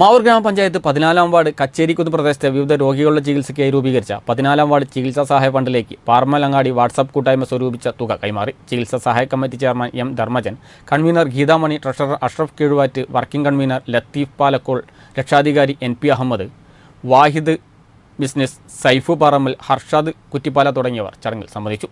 മാവൂർ ഗ്രാമപഞ്ചായത്ത് പതിനാലാം വാർഡ് കച്ചേരിക്കുന്ന് പ്രദേശത്തെ വിവിധ രോഗികളുടെ ചികിത്സയ്ക്കായി രൂപീകരിച്ച പതിനാലാം വാർഡ് ചികിത്സാ സഹായ ഫണ്ടിലേക്ക് പാർമലങ്ങാടി വാട്സാപ്പ് കൂട്ടായ്മ സ്വരൂപിച്ച തുക കൈമാറി ചികിത്സാ സഹായ committee chairman M Dharmajan convener Geethamani treasurer Ashraf Keezhuvatt working convener Latheef Palakkol രക്ഷാധികാരി N P Ahammed Wahid business Saifu Parammal Harshad Kuttippala തുടങ്ങിയവർ ചടങ്ങിൽ സംബന്ധിച്ചു